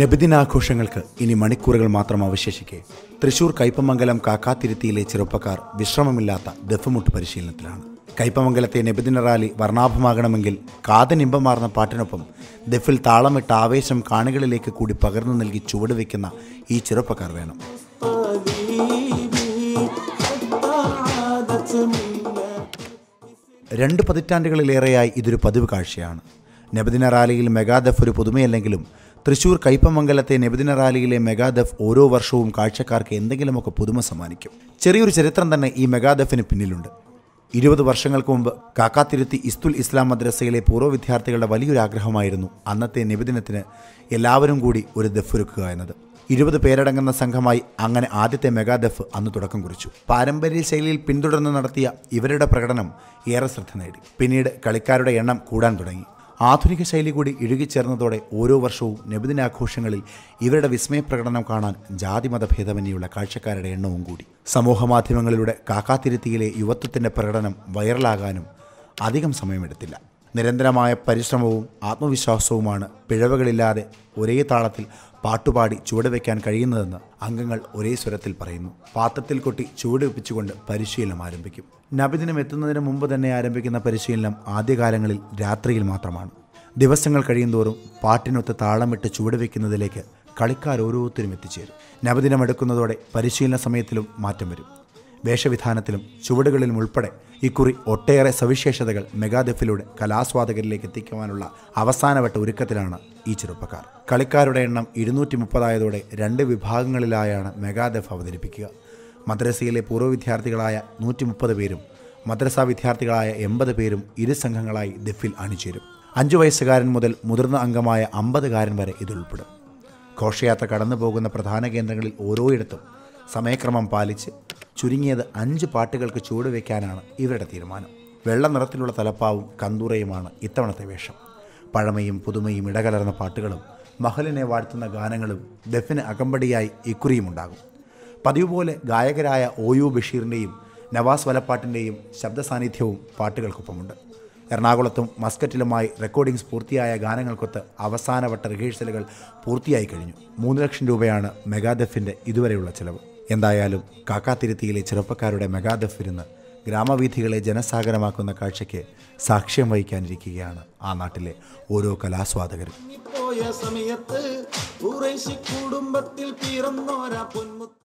നബിദിനാഘോഷങ്ങൾക്ക് ഇനി മണിക്കൂറുകൾ മാത്രം അവശേഷിക്കെ തൃശൂർ കൈപ്പമംഗലം കാക്കാത്തിരുത്തിയിലെ ചെറുപ്പക്കാർ വിശ്രമമില്ലാത്ത ദഫുമുട്ട് പരിശീലനത്തിലാണ് കൈപ്പമംഗലത്തെ നബിദിന റാലി വർണ്ണാഭമാകണമെങ്കിൽ കാതനിമ്പമാർന്ന പാട്ടിനൊപ്പം ദഫിൽ താളമിട്ട ആവേശം കാണികളിലേക്ക് കൂടി പകർന്നു നൽകി ചുവടുവെക്കുന്ന ഈ ചെറുപ്പക്കാർ വേണം രണ്ട് പതിറ്റാണ്ടുകളിലേറെയായി ഇതൊരു പതിവ് കാഴ്ചയാണ് നബദിന റാലിയിൽ മെഗാദഫ് ഒരു പുതുമയല്ലെങ്കിലും തൃശൂർ കയ്പമംഗലത്തെ നബിദിന റാലിയിലെ മെഗാദഫ് ഓരോ വർഷവും കാഴ്ചക്കാർക്ക് എന്തെങ്കിലുമൊക്കെ പുതുമ സമ്മാനിക്കും ചെറിയൊരു ചരിത്രം തന്നെ ഈ മെഗാദഫിന് പിന്നിലുണ്ട് ഇരുപത് വർഷങ്ങൾക്ക് മുമ്പ് കാക്കാത്തിരുത്തി ഇസ്തുൽ ഇസ്ലാം മദ്രസയിലെ പൂർവ്വ വിദ്യാർത്ഥികളുടെ വലിയൊരു ആഗ്രഹമായിരുന്നു അന്നത്തെ നിബിദിനത്തിന് എല്ലാവരും കൂടി ഒരു ഒരുക്കുക എന്നത് ഇരുപത് പേരടങ്ങുന്ന സംഘമായി അങ്ങനെ ആദ്യത്തെ മെഗാ ദഫ് അന്ന് തുടക്കം കുറിച്ചു പാരമ്പര്യ ശൈലിയിൽ പിന്തുടർന്ന് നടത്തിയ ഇവരുടെ പ്രകടനം ഏറെ ശ്രദ്ധ നേടി പിന്നീട് കളിക്കാരുടെ എണ്ണം കൂടാൻ തുടങ്ങി ആധുനിക ശൈലി കൂടി ഇഴുകിച്ചേർന്നതോടെ ഓരോ വർഷവും നബിദിനാഘോഷങ്ങളിൽ ഇവരുടെ വിസ്മയ പ്രകടനം കാണാൻ ജാതി മതഭേദമന്യുള്ള കാഴ്ചക്കാരുടെ എണ്ണവും കൂടി മാധ്യമങ്ങളിലൂടെ കാക്കാത്തിരുത്തിയിലെ യുവത്വത്തിൻ്റെ പ്രകടനം വൈറലാകാനും അധികം സമയമെടുത്തില്ല നിരന്തരമായ പരിശ്രമവും ആത്മവിശ്വാസവുമാണ് പിഴവുകളില്ലാതെ ഒരേ താളത്തിൽ പാട്ടുപാടി വയ്ക്കാൻ കഴിയുന്നതെന്ന് അംഗങ്ങൾ ഒരേ സ്വരത്തിൽ പറയുന്നു പാത്രത്തിൽ കൊട്ടി വെപ്പിച്ചുകൊണ്ട് പരിശീലനം ആരംഭിക്കും നബിദിനം എത്തുന്നതിന് മുമ്പ് തന്നെ ആരംഭിക്കുന്ന പരിശീലനം ആദ്യകാലങ്ങളിൽ രാത്രിയിൽ മാത്രമാണ് ദിവസങ്ങൾ കഴിയുന്തോറും പാട്ടിനൊത്ത് താളമിട്ട് ചുവടുവെക്കുന്നതിലേക്ക് കളിക്കാർ ഓരോരുത്തരും എത്തിച്ചേരും നവദിനം എടുക്കുന്നതോടെ പരിശീലന സമയത്തിലും മാറ്റം വരും വേഷവിധാനത്തിലും ചുവടുകളിലും ഉൾപ്പെടെ ഇക്കുറി ഒട്ടേറെ സവിശേഷതകൾ മെഗാദെഫിലൂടെ കലാസ്വാദകരിലേക്ക് എത്തിക്കുവാനുള്ള അവസാനവട്ട ഒരുക്കത്തിലാണ് ഈ ചെറുപ്പക്കാർ കളിക്കാരുടെ എണ്ണം ഇരുന്നൂറ്റി മുപ്പതായതോടെ രണ്ട് വിഭാഗങ്ങളിലായാണ് മെഗാദെഫ് അവതരിപ്പിക്കുക മദ്രസയിലെ പൂർവ്വ വിദ്യാർത്ഥികളായ നൂറ്റി മുപ്പത് പേരും മദ്രസ വിദ്യാർത്ഥികളായ എൺപത് പേരും ഇരു സംഘങ്ങളായി ദെഫിൽ അണിചേരും അഞ്ചു വയസ്സുകാരൻ മുതൽ മുതിർന്ന അംഗമായ അമ്പതുകാരൻ വരെ ഇതിലുൾപ്പെടും ഘോഷയാത്ര കടന്നു പോകുന്ന പ്രധാന കേന്ദ്രങ്ങളിൽ ഓരോയിടത്തും സമയക്രമം പാലിച്ച് ചുരുങ്ങിയത് അഞ്ച് പാട്ടുകൾക്ക് ചുവടുവെക്കാനാണ് ഇവരുടെ തീരുമാനം വെള്ള നിറത്തിലുള്ള തലപ്പാവും കന്തൂറയുമാണ് ഇത്തവണത്തെ വേഷം പഴമയും പുതുമയും ഇടകലർന്ന പാട്ടുകളും മഹലിനെ വാഴ്ത്തുന്ന ഗാനങ്ങളും ദഫിന് അകമ്പടിയായി ഇക്കുറിയും ഉണ്ടാകും പതിവ് പോലെ ഗായകരായ ഒയു ബഷീറിൻ്റെയും നവാസ് വലപ്പാട്ടിൻ്റെയും ശബ്ദ സാന്നിധ്യവും പാട്ടുകൾക്കൊപ്പമുണ്ട് എറണാകുളത്തും മസ്കറ്റിലുമായി റെക്കോർഡിംഗ്സ് പൂർത്തിയായ ഗാനങ്ങൾക്കൊത്ത് അവസാനവട്ട റിഹേഴ്സലുകൾ പൂർത്തിയായി കഴിഞ്ഞു മൂന്ന് ലക്ഷം രൂപയാണ് മെഗാദഫിൻ്റെ ഇതുവരെയുള്ള ചിലവ് എന്തായാലും കാക്കാത്തിരുത്തിയിലെ ചെറുപ്പക്കാരുടെ മെഗാദഫ് ഇരുന്ന് ഗ്രാമവീഥികളെ ജനസാഗരമാക്കുന്ന കാഴ്ചയ്ക്ക് സാക്ഷ്യം വഹിക്കാനിരിക്കുകയാണ് ആ നാട്ടിലെ ഓരോ കലാസ്വാദകരും